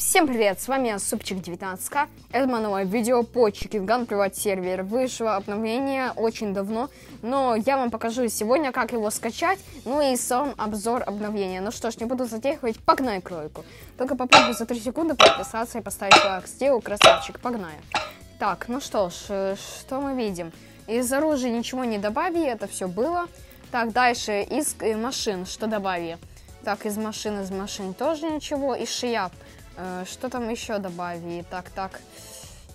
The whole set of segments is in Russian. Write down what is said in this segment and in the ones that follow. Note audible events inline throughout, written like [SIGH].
Всем привет, с вами Супчик 19к. Это мое новое видео по Chicken Gun Private Вышло обновление очень давно, но я вам покажу сегодня, как его скачать, ну и сам обзор обновления. Ну что ж, не буду затягивать, погнали кройку. Только попробую за 3 секунды подписаться и поставить лайк. сделаю красавчик, погнали. Так, ну что ж, э, что мы видим? Из оружия ничего не добавили, это все было. Так, дальше из э, машин что добавили? Так, из машин, из машин тоже ничего. Из шляп Э, что там еще добави? Так, так.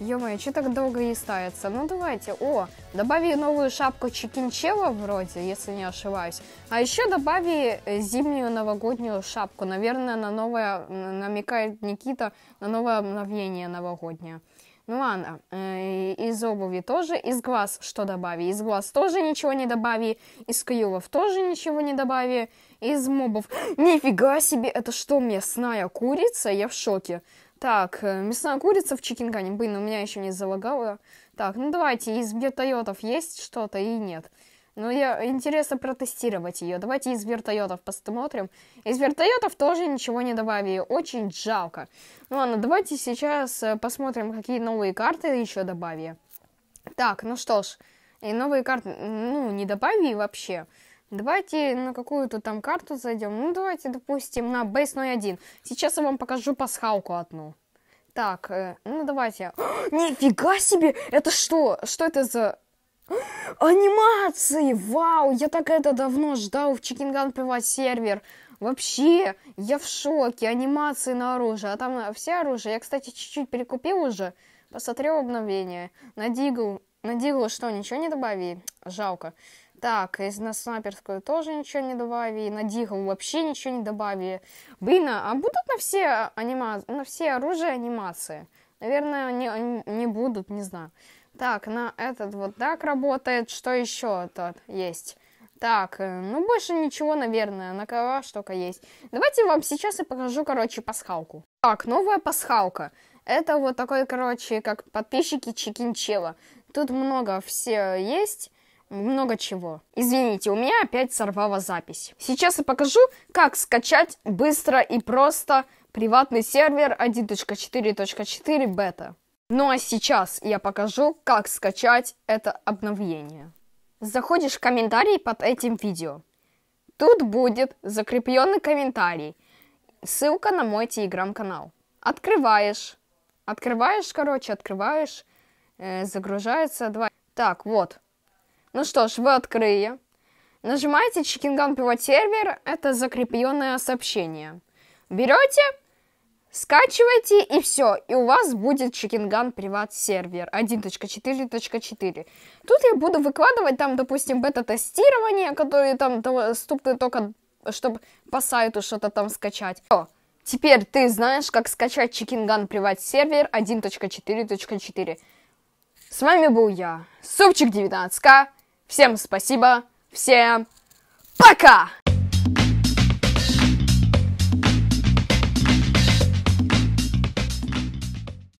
Ё-моё, что так долго не ставится? Ну, давайте. О, добави новую шапку Чикинчела вроде, если не ошибаюсь. А еще добави э, зимнюю новогоднюю шапку. Наверное, на новое намекает Никита на новое обновление новогоднее. Ну ладно, э, из обуви тоже, из глаз что добави? Из глаз тоже ничего не добави, из крилов тоже ничего не добави, из мобов... [GASPS] Нифига себе, это что, мясная курица? Я в шоке. Так, э, мясная курица в чикингане, блин, у меня еще не залагала. Так, ну давайте, из биотойотов есть что-то и нет. Ну я, интересно протестировать ее. Давайте из вертолетов посмотрим. Из вертолетов тоже ничего не добавили. Очень жалко. Ну ладно, давайте сейчас э, посмотрим, какие новые карты еще добавили. Так, ну что ж. И новые карты, ну, не добавили вообще. Давайте на какую-то там карту зайдем. Ну, давайте, допустим, на Base 01. Сейчас я вам покажу пасхалку одну. Так, э, ну давайте. [GASPS] нифига себе! Это что? Что это за Анимации! Вау! Я так это давно ждал в Chicken Gun ПВ сервер. Вообще, я в шоке. Анимации на оружие. А там а, все оружие. Я, кстати, чуть-чуть перекупил уже. Посмотрел обновление. На Дигл... На Дигл что, ничего не добави, Жалко. Так, из на снайперскую тоже ничего не добави, на дигл вообще ничего не добави, Блин, а, а будут на все анима... на все оружие анимации? Наверное, не, не будут, не знаю. Так, на этот вот так работает. Что еще тут есть? Так, э, ну больше ничего, наверное, на кого штука есть. Давайте вам сейчас я покажу, короче, пасхалку. Так, новая пасхалка. Это вот такой, короче, как подписчики Чикинчева. Тут много все есть, много чего. Извините, у меня опять сорвала запись. Сейчас я покажу, как скачать быстро и просто приватный сервер 1.4.4 бета. Ну а сейчас я покажу, как скачать это обновление. Заходишь в комментарий под этим видео. Тут будет закрепленный комментарий. Ссылка на мой телеграм-канал. Открываешь. Открываешь, короче, открываешь. Э, загружается. Два. Так, вот. Ну что ж, вы открыли. Нажимаете Chicken Gun Pivot Server. Это закрепленное сообщение. Берете Скачивайте и все, и у вас будет Чикинган приват сервер 1.4.4. Тут я буду выкладывать там, допустим, бета-тестирование, которые там доступны только, чтобы по сайту что-то там скачать. О, теперь ты знаешь, как скачать Чикинган приват сервер 1.4.4. С вами был я, Супчик 19 Всем спасибо, всем пока!